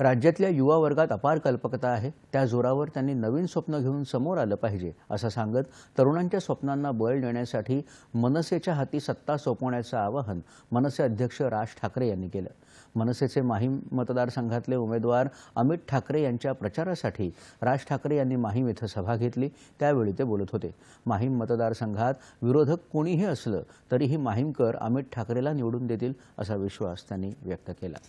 राज्यातल्या युवा वर्गात अपार कल्पकता आहे त्या जोरावर त्यांनी नवीन स्वप्न घेऊन समोर आलं पाहिजे असं सांगत तरुणांच्या स्वप्नांना बळ देण्यासाठी मनसेच्या हाती सत्ता सोपवण्याचं आवाहन मनसे अध्यक्ष राज ठाकरे यांनी केलं मनसेचे माहीम मतदारसंघातले उमेदवार अमित ठाकरे यांच्या प्रचारासाठी राज ठाकरे यांनी माहीम इथं सभा घेतली त्यावेळी ते बोलत होते माहीम मतदारसंघात विरोधक कोणीही असलं तरीही माहीमकर अमित ठाकरेला निवडून देतील असा विश्वास त्यांनी व्यक्त केला